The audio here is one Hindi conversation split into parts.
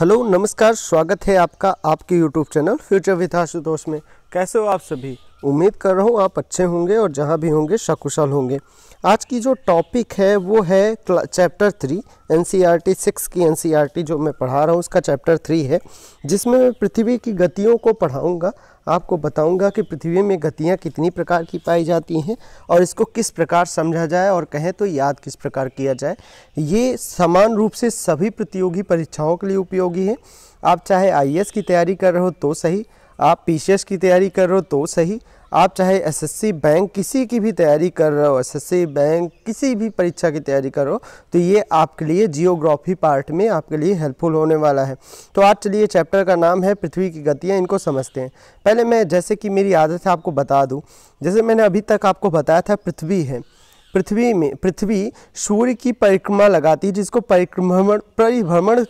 हेलो नमस्कार स्वागत है आपका आपके YouTube channel future with Ashutosh में कैसे हो आप सभी उम्मीद कर रहा हूँ आप अच्छे होंगे और जहाँ भी होंगे सकुशल होंगे आज की जो टॉपिक है वो है chapter three N C R T six की एन सी आर टी जो मैं पढ़ा रहा हूँ उसका चैप्टर थ्री है जिसमें मैं पृथ्वी की गतियों को पढ़ाऊँगा आपको बताऊंगा कि पृथ्वी में गतियां कितनी प्रकार की पाई जाती हैं और इसको किस प्रकार समझा जाए और कहें तो याद किस प्रकार किया जाए ये समान रूप से सभी प्रतियोगी परीक्षाओं के लिए उपयोगी है आप चाहे आई e की तैयारी कर रहे हो तो सही आप पी की तैयारी कर रहे हो तो सही आप चाहे एसएससी बैंक किसी की भी तैयारी कर रहे हो एसएससी बैंक किसी भी परीक्षा की तैयारी करो तो ये आपके लिए जियोग्राफी पार्ट में आपके लिए हेल्पफुल होने वाला है तो आज चलिए चैप्टर का नाम है पृथ्वी की गतियाँ इनको समझते हैं पहले मैं जैसे कि मेरी आदत है आपको बता दूँ जैसे मैंने अभी तक आपको बताया था पृथ्वी है पृथ्वी में पृथ्वी सूर्य की परिक्रमा लगाती है जिसको परिक्रमण परिभ्रमण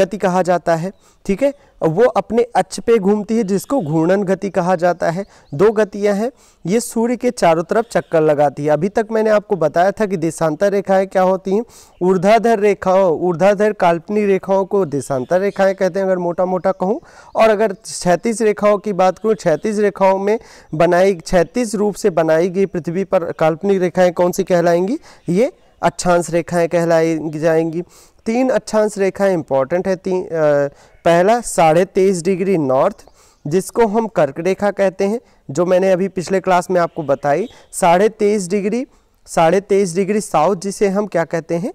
गति कहा जाता है ठीक है वो अपने अक्ष पे घूमती है जिसको घूर्णन गति कहा जाता है दो गतियां हैं ये सूर्य के चारों तरफ चक्कर लगाती है अभी तक मैंने आपको बताया था कि देशांतर रेखाएं क्या होती हैं ऊर्ध्वाधर रेखाओं ऊर्ध्वाधर काल्पनिक रेखाओं को देशांतर रेखाएं कहते हैं अगर मोटा मोटा कहूँ और अगर छैतीस रेखाओं की बात करूँ छैतीस रेखाओं में बनाई छैतीस रूप से बनाई गई पृथ्वी पर काल्पनिक रेखाएँ कौन सी कहलाएंगी ये अक्षांश रेखाएं कहलाई जाएंगी तीन अक्षांश रेखाएं इंपॉर्टेंट है तीन आ, पहला साढ़े तेईस डिग्री नॉर्थ जिसको हम कर्क रेखा कहते हैं जो मैंने अभी पिछले क्लास में आपको बताई साढ़े तेईस डिग्री साढ़े तेईस डिग्री साउथ जिसे हम क्या कहते हैं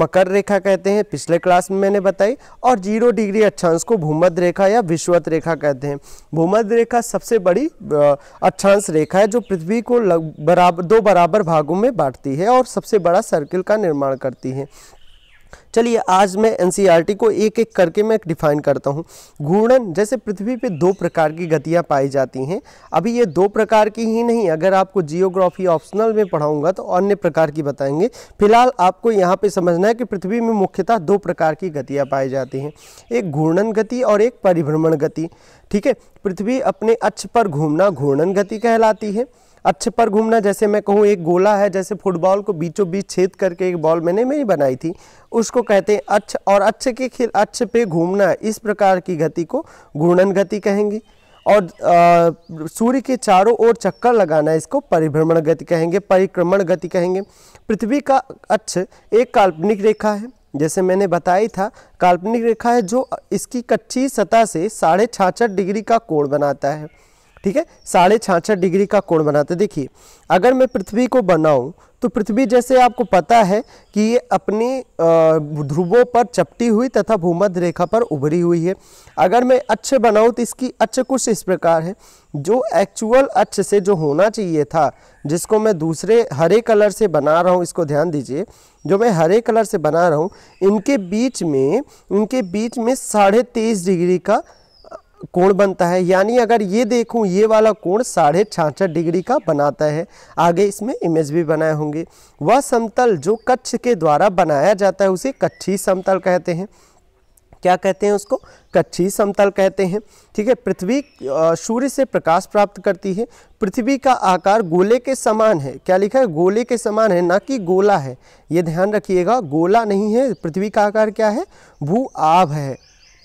मकर रेखा कहते हैं पिछले क्लास में मैंने बताई और जीरो डिग्री अक्षांश को भूमध्य रेखा या विश्वत रेखा कहते हैं भूमध्य रेखा सबसे बड़ी अक्षांश रेखा है जो पृथ्वी को लग, बराबर दो बराबर भागों में बांटती है और सबसे बड़ा सर्किल का निर्माण करती है चलिए आज मैं एन e को एक एक करके मैं डिफाइन करता हूँ घूर्णन जैसे पृथ्वी पे दो प्रकार की गतियाँ पाई जाती हैं अभी ये दो प्रकार की ही नहीं अगर आपको जियोग्राफी ऑप्शनल में पढ़ाऊँगा तो अन्य प्रकार की बताएंगे फिलहाल आपको यहाँ पे समझना है कि पृथ्वी में मुख्यतः दो प्रकार की गतियाँ पाई जाती हैं एक घूर्णन गति और एक परिभ्रमण गति ठीक है पृथ्वी अपने अक्ष पर घूमना घूर्णन गति कहलाती है अक्ष पर घूमना जैसे मैं कहूँ एक गोला है जैसे फुटबॉल को बीचों बीच छेद करके एक बॉल मैंने मेरी बनाई थी उसको कहते हैं अक्ष और अक्ष के खेल अक्ष पे घूमना इस प्रकार की गति को घूर्णन गति कहेंगे और सूर्य के चारों ओर चक्कर लगाना इसको परिभ्रमण गति कहेंगे परिक्रमण गति कहेंगे पृथ्वी का अक्ष एक काल्पनिक रेखा है जैसे मैंने बताया था काल्पनिक रेखा है जो इसकी कच्ची सतह से साढ़े छाछठ डिग्री का कोण बनाता है ठीक है साढ़े छाछठ डिग्री का कोण बनाते देखिए अगर मैं पृथ्वी को बनाऊं तो पृथ्वी जैसे आपको पता है कि ये अपनी ध्रुवों पर चपटी हुई तथा भूमध्य रेखा पर उभरी हुई है अगर मैं अच्छे बनाऊँ तो इसकी अच्छे कुछ इस प्रकार है जो एक्चुअल अच्छे से जो होना चाहिए था जिसको मैं दूसरे हरे कलर से बना रहा हूँ इसको ध्यान दीजिए जो मैं हरे कलर से बना रहा हूँ इनके बीच में इनके बीच में साढ़े तेईस डिग्री का कोण बनता है यानी अगर ये देखूं ये वाला कोण साढ़े छाछठ डिग्री का बनाता है आगे इसमें इमेज भी बनाए होंगे वह समतल जो कच्छ के द्वारा बनाया जाता है उसे कच्छी समतल कहते हैं क्या कहते हैं उसको कच्छी समतल कहते हैं ठीक है पृथ्वी सूर्य से प्रकाश प्राप्त करती है पृथ्वी का आकार गोले के समान है क्या लिखा है गोले के समान है ना कि गोला है ये ध्यान रखिएगा गोला नहीं है पृथ्वी का आकार क्या है भू आभ है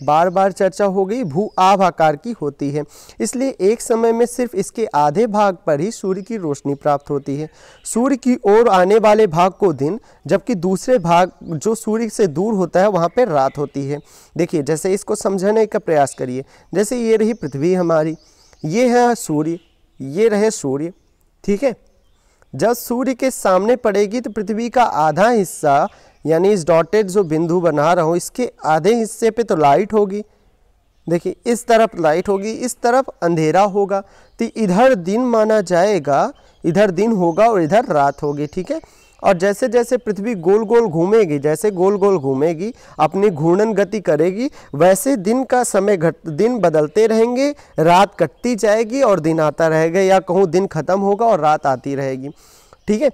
बार बार चर्चा हो गई भू आभाकार की होती है इसलिए एक समय में सिर्फ इसके आधे भाग पर ही सूर्य की रोशनी प्राप्त होती है सूर्य की ओर आने वाले भाग को दिन जबकि दूसरे भाग जो सूर्य से दूर होता है वहाँ पर रात होती है देखिए जैसे इसको समझने का प्रयास करिए जैसे ये रही पृथ्वी हमारी ये है सूर्य ये रहे सूर्य ठीक है जब सूर्य के सामने पड़ेगी तो पृथ्वी का आधा हिस्सा यानी इस डॉटेड जो बिंदु बना रहा हूँ इसके आधे हिस्से पे तो लाइट होगी देखिए इस तरफ लाइट होगी इस तरफ अंधेरा होगा तो इधर दिन माना जाएगा इधर दिन होगा और इधर रात होगी ठीक है और जैसे जैसे पृथ्वी गोल गोल घूमेगी जैसे गोल गोल घूमेगी अपनी घूर्णन गति करेगी वैसे दिन का समय घट दिन बदलते रहेंगे रात कटती जाएगी और दिन आता रहेगा या कहूँ दिन खत्म होगा और रात आती रहेगी ठीक है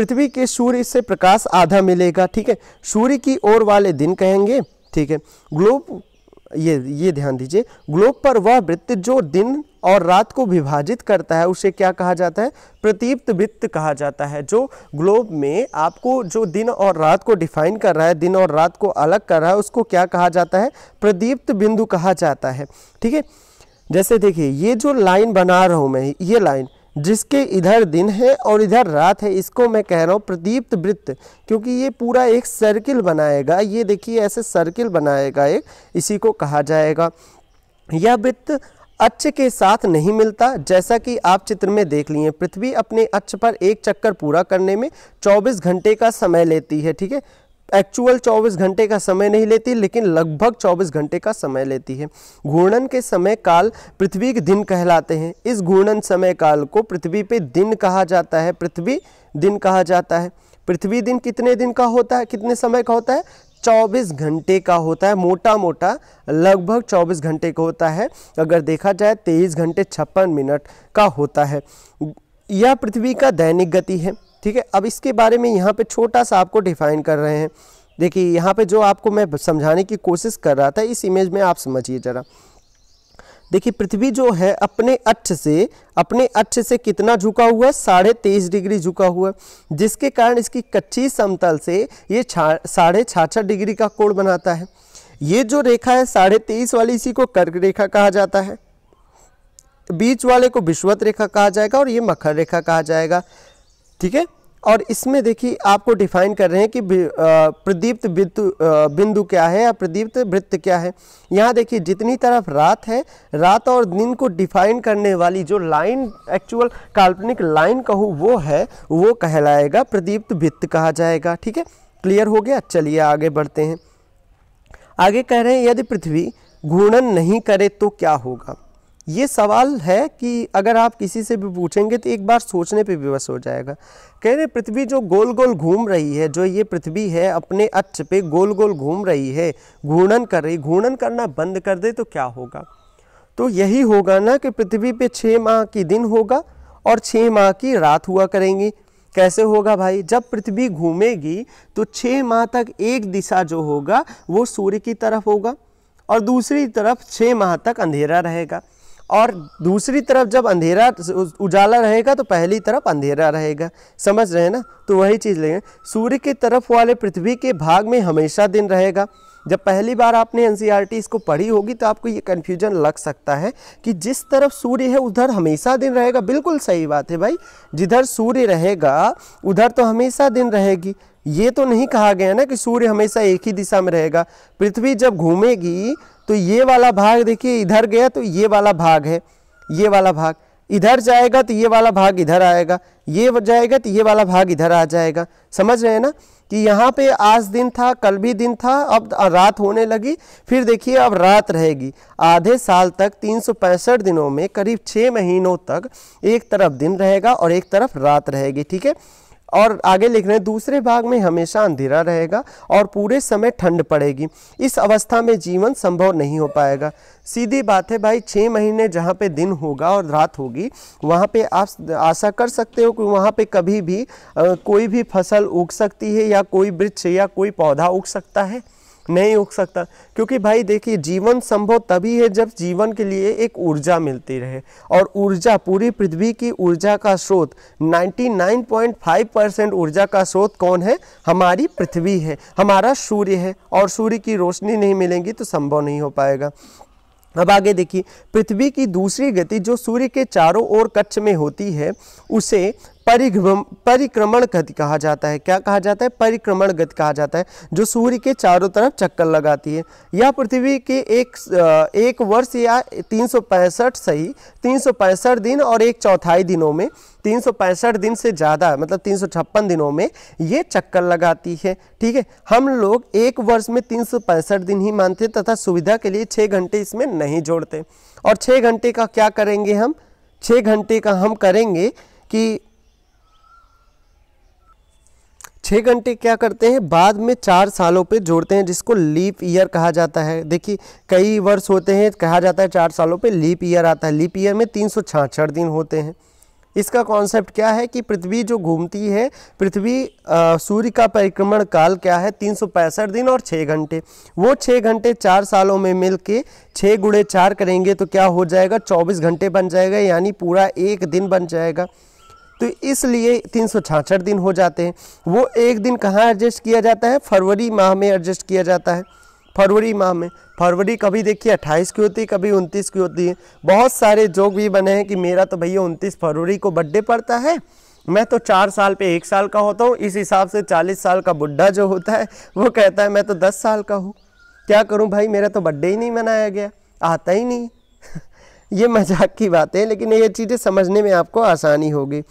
पृथ्वी के सूर्य से प्रकाश आधा मिलेगा ठीक है सूर्य की ओर वाले दिन कहेंगे ठीक है ग्लोब ये ये ध्यान दीजिए ग्लोब पर वह वृत्त जो दिन और रात को विभाजित करता है उसे क्या कहा जाता है प्रतीप्त वृत्त कहा जाता है जो ग्लोब में आपको जो दिन और रात को डिफाइन कर रहा है दिन और रात को अलग कर रहा है उसको क्या कहा जाता है प्रदीप्त बिंदु कहा जाता है ठीक है जैसे देखिए ये जो लाइन बना रहा हूँ मैं ये लाइन जिसके इधर दिन है और इधर रात है इसको मैं कह रहा हूँ प्रदीप्त वृत्त क्योंकि ये पूरा एक सर्किल बनाएगा ये देखिए ऐसे सर्किल बनाएगा एक इसी को कहा जाएगा यह वृत्त अक्ष के साथ नहीं मिलता जैसा कि आप चित्र में देख लिए पृथ्वी अपने अक्ष पर एक चक्कर पूरा करने में 24 घंटे का समय लेती है ठीक है एक्चुअल 24 घंटे का समय नहीं लेती लेकिन लगभग 24 घंटे का समय लेती है घूर्णन के समय काल पृथ्वी के दिन कहलाते हैं इस घूर्णन समय काल को पृथ्वी पे दिन कहा जाता है पृथ्वी दिन कहा जाता है पृथ्वी दिन कितने दिन का होता है कितने समय का होता है 24 घंटे का होता है मोटा मोटा लगभग 24 घंटे का होता है अगर देखा जाए तेईस घंटे छप्पन मिनट का होता है यह पृथ्वी का दैनिक गति है ठीक है अब इसके बारे में यहाँ पे छोटा सा आपको डिफाइन कर रहे हैं देखिए यहाँ पे जो आपको मैं समझाने की कोशिश कर रहा था इस इमेज में आप समझिए जरा देखिए पृथ्वी जो है अपने अक्ष से अपने अक्ष से कितना झुका हुआ है साढ़े तेईस डिग्री झुका हुआ है जिसके कारण इसकी कच्ची समतल से ये साढ़े छाछठ डिग्री का कोण बनाता है ये जो रेखा है साढ़े तेईस वाली इसी को कर्क रेखा कहा जाता है बीच वाले को विश्वत रेखा कहा जाएगा और ये मखर रेखा कहा जाएगा ठीक है और इसमें देखिए आपको डिफाइन कर रहे हैं कि प्रदीप्त बिंदु क्या है या प्रदीप्त वृत्त क्या है यहाँ देखिए जितनी तरफ रात है रात और दिन को डिफाइन करने वाली जो लाइन एक्चुअल काल्पनिक लाइन कहूँ वो है वो कहलाएगा प्रदीप्त वृत्त कहा जाएगा ठीक है क्लियर हो गया चलिए आगे बढ़ते हैं आगे कह रहे हैं यदि पृथ्वी घूर्णन नहीं करे तो क्या होगा ये सवाल है कि अगर आप किसी से भी पूछेंगे तो एक बार सोचने पे विवश हो जाएगा कह रहे पृथ्वी जो गोल गोल घूम रही है जो ये पृथ्वी है अपने अक्ष पे गोल गोल घूम रही है घूर्णन कर रही घूर्णन करना बंद कर दे तो क्या होगा तो यही होगा ना कि पृथ्वी पे छः माह की दिन होगा और छः माह की रात हुआ करेंगी कैसे होगा भाई जब पृथ्वी घूमेगी तो छः माह तक एक दिशा जो होगा वो सूर्य की तरफ होगा और दूसरी तरफ छः माह तक अंधेरा रहेगा और दूसरी तरफ जब अंधेरा उजाला रहेगा तो पहली तरफ अंधेरा रहेगा समझ रहे हैं ना तो वही चीज़ लेंगे सूर्य की तरफ वाले पृथ्वी के भाग में हमेशा दिन रहेगा जब पहली बार आपने एन इसको पढ़ी होगी तो आपको ये कन्फ्यूजन लग सकता है कि जिस तरफ सूर्य है उधर हमेशा दिन रहेगा बिल्कुल सही बात है भाई जिधर सूर्य रहेगा उधर तो हमेशा दिन रहेगी ये तो नहीं कहा गया ना कि सूर्य हमेशा एक ही दिशा में रहेगा पृथ्वी जब घूमेगी तो ये वाला भाग देखिए इधर गया तो ये वाला भाग है ये वाला भाग इधर जाएगा तो ये वाला भाग इधर आएगा ये जाएगा तो ये वाला भाग इधर आ जाएगा समझ रहे हैं ना कि यहाँ पे आज दिन था कल भी दिन था अब रात होने लगी फिर देखिए अब रात रहेगी आधे साल तक तीन दिनों में करीब छः महीनों तक एक तरफ दिन रहेगा और एक तरफ रात रहेगी ठीक है और आगे लिख रहे हैं दूसरे भाग में हमेशा अंधेरा रहेगा और पूरे समय ठंड पड़ेगी इस अवस्था में जीवन संभव नहीं हो पाएगा सीधी बात है भाई छः महीने जहाँ पे दिन होगा और रात होगी वहाँ पे आप आशा कर सकते हो कि वहाँ पे कभी भी आ, कोई भी फसल उग सकती है या कोई वृक्ष या कोई पौधा उग सकता है नहीं उग सकता क्योंकि भाई देखिए जीवन संभव तभी है जब जीवन के लिए एक ऊर्जा मिलती रहे और ऊर्जा पूरी पृथ्वी की ऊर्जा का स्रोत 99.5 परसेंट ऊर्जा का स्रोत कौन है हमारी पृथ्वी है हमारा सूर्य है और सूर्य की रोशनी नहीं मिलेंगी तो संभव नहीं हो पाएगा अब आगे देखिए पृथ्वी की दूसरी गति जो सूर्य के चारों ओर कक्ष में होती है उसे परिभ्रम परिक्रमण गति कहा जाता है क्या कहा जाता है परिक्रमण गति कहा जाता है जो सूर्य के चारों तरफ चक्कर लगाती है यह पृथ्वी के एक एक वर्ष या तीन सही तीन दिन और एक चौथाई दिनों में तीन दिन से ज़्यादा मतलब तीन दिनों में ये चक्कर लगाती है ठीक है हम लोग एक वर्ष में तीन दिन ही मानते तथा सुविधा के लिए छः घंटे इसमें नहीं जोड़ते और छः घंटे का क्या करेंगे हम छः घंटे का हम करेंगे कि छः घंटे क्या करते हैं बाद में चार सालों पे जोड़ते हैं जिसको लीप ईयर कहा जाता है देखिए कई वर्ष होते हैं कहा जाता है चार सालों पे लीप ईयर आता है लीप ईयर में तीन सौ दिन होते हैं इसका कॉन्सेप्ट क्या है कि पृथ्वी जो घूमती है पृथ्वी सूर्य का परिक्रमण काल क्या है तीन दिन और छः घंटे वो छः घंटे चार सालों में मिल के छः गुड़े चार करेंगे तो क्या हो जाएगा चौबीस घंटे बन जाएगा यानी पूरा एक दिन बन जाएगा तो इसलिए तीन दिन हो जाते हैं वो एक दिन कहाँ एडजस्ट किया जाता है फरवरी माह में एडजस्ट किया जाता है फरवरी माह में फरवरी कभी देखिए अट्ठाईस की होती है कभी उनतीस की होती है बहुत सारे जोक भी बने हैं कि मेरा तो भैया उनतीस फरवरी को बर्थडे पड़ता है मैं तो चार साल पे एक साल का होता हूँ इस हिसाब से चालीस साल का बुढ़ा जो होता है वो कहता है मैं तो दस साल का हूँ क्या करूँ भाई मेरा तो बर्थडे ही नहीं मनाया गया आता ही नहीं ये मजाक की बातें लेकिन ये चीज़ें समझने में आपको आसानी होगी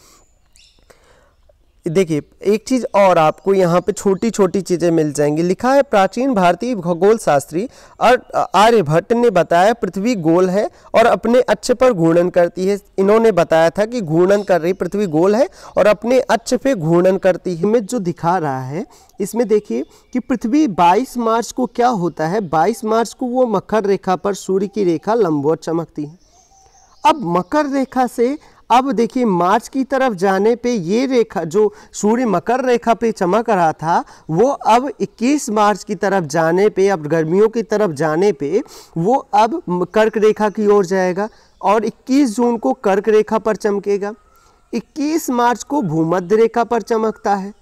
देखिए एक चीज़ और आपको यहाँ पे छोटी छोटी चीज़ें मिल जाएंगी लिखा है प्राचीन भारतीय खगोल शास्त्री और आर्यभट्ट ने बताया पृथ्वी गोल है और अपने अच्छे पर घूर्णन करती है इन्होंने बताया था कि घूर्णन कर रही पृथ्वी गोल है और अपने अच्छे पे घूर्णन करती है में जो दिखा रहा है इसमें देखिए कि पृथ्वी 22 मार्च को क्या होता है 22 मार्च को वो मकर रेखा पर सूर्य की रेखा लंबवत चमकती है अब मकर रेखा से अब देखिए मार्च की तरफ जाने पे ये रेखा जो सूर्य मकर रेखा पे चमक रहा था वो अब 21 मार्च की तरफ जाने पे अब गर्मियों की तरफ जाने पे वो अब कर्क रेखा की ओर जाएगा और 21 जून को कर्क रेखा पर चमकेगा 21 मार्च को भूमध्य रेखा पर चमकता है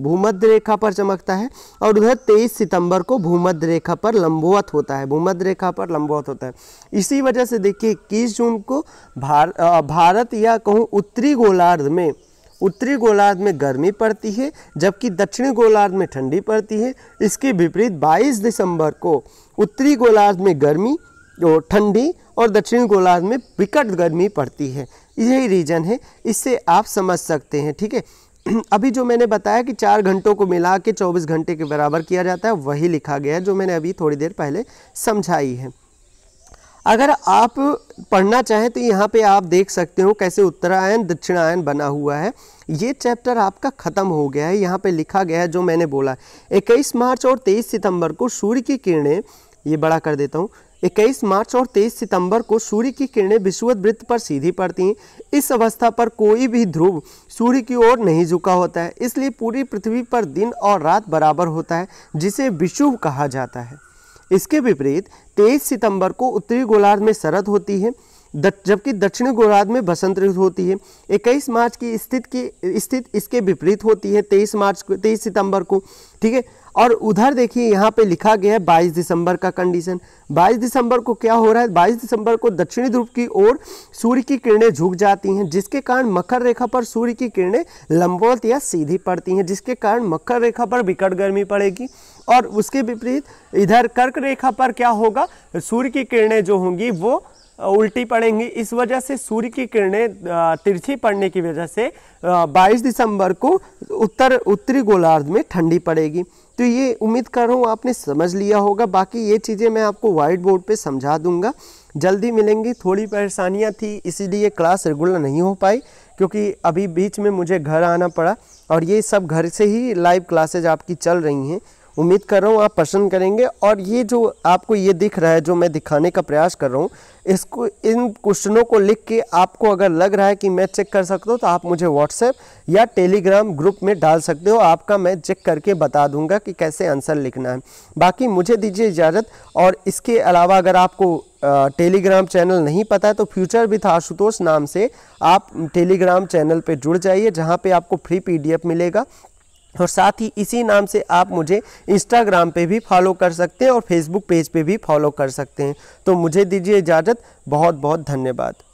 भूमध्य रेखा पर चमकता है और उधर 23 सितंबर को भूमध्य रेखा पर लंबवत होता है भूमध्य रेखा पर लंबवत होता है इसी वजह से देखिए इक्कीस जून को भार, भारत या कहूँ उत्तरी गोलार्ध में उत्तरी गोलार्ध में गर्मी पड़ती है जबकि दक्षिणी गोलार्ध में ठंडी पड़ती है इसके विपरीत 22 दिसंबर को उत्तरी गोलार्ध में गर्मी ठंडी और दक्षिणी गोलार्ध में विकट गर्मी पड़ती है यही रीजन है इससे आप समझ सकते हैं ठीक है अभी जो मैंने बताया कि चार घंटों को मिला के चौबीस घंटे के बराबर किया जाता है वही लिखा गया है जो मैंने अभी थोड़ी देर पहले समझाई है अगर आप पढ़ना चाहें तो यहाँ पे आप देख सकते हो कैसे उत्तरायण दक्षिणायन बना हुआ है ये चैप्टर आपका ख़त्म हो गया है यहाँ पे लिखा गया है जो मैंने बोला 21 मार्च और 23 सितंबर को सूर्य की किरणें ये बड़ा कर देता हूँ 21 मार्च और 23 सितंबर को सूर्य की किरणें विषुवत वृत्त पर सीधी पड़ती हैं इस अवस्था पर कोई भी ध्रुव सूर्य की ओर नहीं झुका होता है इसलिए पूरी पृथ्वी पर दिन और रात बराबर होता है जिसे विषुव कहा जाता है इसके विपरीत 23 सितंबर को उत्तरी गोलार्ध में शरद होती है जबकि दक्षिणी गोलार्ध में बसंत ऋतु होती है 21 मार्च की स्थिति की स्थिति इसके विपरीत होती है 23 मार्च को 23 सितंबर को ठीक है और उधर देखिए यहाँ पे लिखा गया है बाईस दिसंबर का कंडीशन बाईस दिसंबर को क्या हो रहा है बाईस दिसंबर को दक्षिणी ध्रुव की ओर सूर्य की किरणें झुक जाती हैं जिसके कारण मकर रेखा पर सूर्य की किरणें लंबवत या सीधी पड़ती हैं जिसके कारण मकर रेखा पर विकट गर्मी पड़ेगी और उसके विपरीत इधर कर्क रेखा पर क्या होगा सूर्य की किरणें जो होंगी वो उल्टी पड़ेंगी इस वजह से सूर्य की किरणें तिरछी पड़ने की वजह से 22 दिसंबर को उत्तर उत्तरी गोलार्ध में ठंडी पड़ेगी तो ये उम्मीद कर रहा हूँ आपने समझ लिया होगा बाकी ये चीज़ें मैं आपको वाइट बोर्ड पर समझा दूंगा जल्दी मिलेंगी थोड़ी परेशानियाँ थी इसीलिए क्लास रेगुलर नहीं हो पाई क्योंकि अभी बीच में मुझे घर आना पड़ा और ये सब घर से ही लाइव क्लासेज आपकी चल रही हैं उम्मीद कर रहा हूँ आप पसंद करेंगे और ये जो आपको ये दिख रहा है जो मैं दिखाने का प्रयास कर रहा हूँ इसको इन क्वेश्चनों को लिख के आपको अगर लग रहा है कि मैं चेक कर सकता हूँ तो आप मुझे व्हाट्सएप या टेलीग्राम ग्रुप में डाल सकते हो आपका मैं चेक करके बता दूंगा कि कैसे आंसर लिखना है बाकी मुझे दीजिए इजाज़त और इसके अलावा अगर आपको टेलीग्राम चैनल नहीं पता है तो फ्यूचर विथ आशुतोष नाम से आप टेलीग्राम चैनल पर जुड़ जाइए जहाँ पर आपको फ्री पी मिलेगा और साथ ही इसी नाम से आप मुझे इंस्टाग्राम पे भी फॉलो कर सकते हैं और फेसबुक पेज पे भी फॉलो कर सकते हैं तो मुझे दीजिए इजाज़त बहुत बहुत धन्यवाद